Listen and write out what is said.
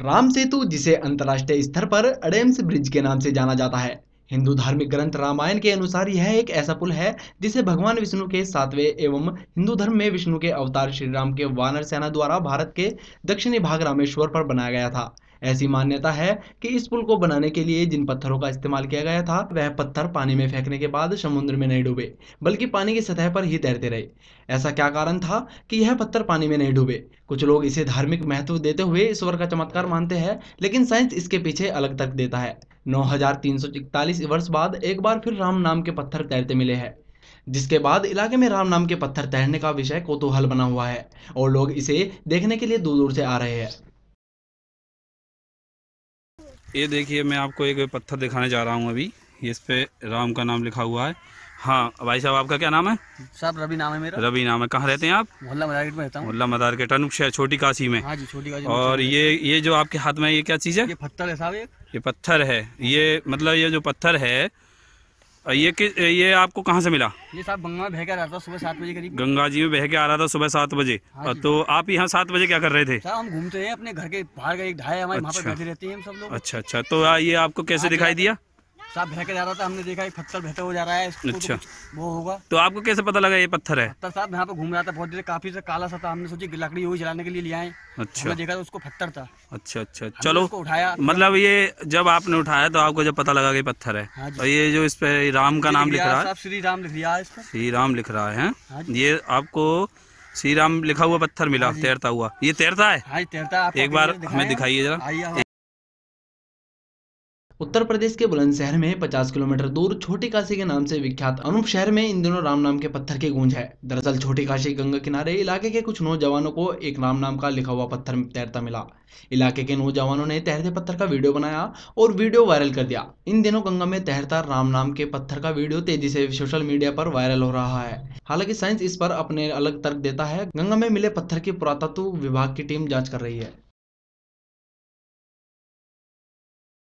राम सेतु जिसे अंतर्राष्ट्रीय स्तर पर अडेम्स ब्रिज के नाम से जाना जाता है हिंदू धार्मिक ग्रंथ रामायण के अनुसार यह एक ऐसा पुल है जिसे भगवान विष्णु के सातवें एवं हिंदू धर्म में विष्णु के अवतार श्री राम के वानर सेना द्वारा भारत के दक्षिणी भाग रामेश्वर पर बनाया गया था ऐसी मान्यता है कि इस पुल को बनाने के लिए जिन पत्थरों का इस्तेमाल किया गया था वह पत्थर पानी में फेंकने के बाद समुद्र में नहीं डूबे बल्कि पानी की सतह पर ही तैरते रहे ऐसा क्या कारण था कि यह पत्थर पानी में नहीं डूबे कुछ लोग इसे धार्मिक महत्व देते हुए ईश्वर का चमत्कार मानते हैं लेकिन साइंस इसके पीछे अलग तक देता है नौ वर्ष बाद एक बार फिर राम नाम के पत्थर तैरते मिले हैं जिसके बाद इलाके में राम नाम के पत्थर तैरने का विषय कोतूहल बना हुआ है और लोग इसे देखने के लिए दूर दूर से आ रहे हैं ये देखिए मैं आपको एक पत्थर दिखाने जा रहा हूँ अभी इस पे राम का नाम लिखा हुआ है हाँ भाई साहब आपका क्या नाम है साहब रवि नाम है मेरा रवि नाम है कहाँ रहते हैं आप मोहल्ला मदार में रहता मदार के टनुक शहर छोटी काशी में हाँ जी छोटी काशी और ये ये जो आपके हाथ में ये क्या चीज़ है ये पत्थर है साहब ये पत्थर है ये मतलब ये जो पत्थर है ये कि ये आपको कहाँ से मिला ये साहब गंगा में बह के आ रहा था सुबह सात बजे करीब गंगा जी में बह के आ रहा था सुबह सात बजे हाँ तो आप यहाँ सात बजे क्या कर रहे थे हम घूमते हैं अपने घर के बाहर का एक ढाई हमारे अच्छा। पर बैठे रहते हैं हम सब लोग अच्छा अच्छा तो ये आपको कैसे दिखाई दिया साफ बह के जा रहा था हमने देखा पत्थर बहते हो जा रहा है अच्छा तो वो होगा तो आपको कैसे पता लगा ये पत्थर है पत्थर साहब यहाँ पे घूम रहा था बहुत देर काफी से काला सा था हमने सोची लकड़ी हुई जलाने के लिए लिया है अच्छा देखा था तो उसको पत्थर था अच्छा अच्छा चलो उसको उठाया मतलब ये जब आपने उठाया तो आपको जब पता लगा कि पत्थर है हाँ और ये जो इस पे राम का नाम लिख रहा है श्री राम लिख रहा है श्री राम लिख रहा है हाँ ये आपको श्री राम लिखा हुआ पत्थर मिला हाँ तैरता हुआ ये तैरता है एक बार हमें दिखाइए जरा उत्तर प्रदेश के बुलंदशहर में 50 किलोमीटर दूर छोटी काशी के नाम से विख्यात अनूप शहर में इन दिनों राम नाम के पत्थर की गूंज है दरअसल छोटी काशी गंगा किनारे इलाके के कुछ नौजवानों को एक राम नाम का लिखा हुआ पत्थर तैरता मिला इलाके के नौजवानों ने तैरते पत्थर का वीडियो बनाया और वीडियो वायरल कर दिया इन दिनों गंगा में तैरता राम नाम के पत्थर का वीडियो तेजी से सोशल मीडिया पर वायरल हो रहा है हालांकि साइंस इस पर अपने अलग तर्क देता है गंगा में मिले पत्थर की पुरातत्व विभाग की टीम जाँच कर रही है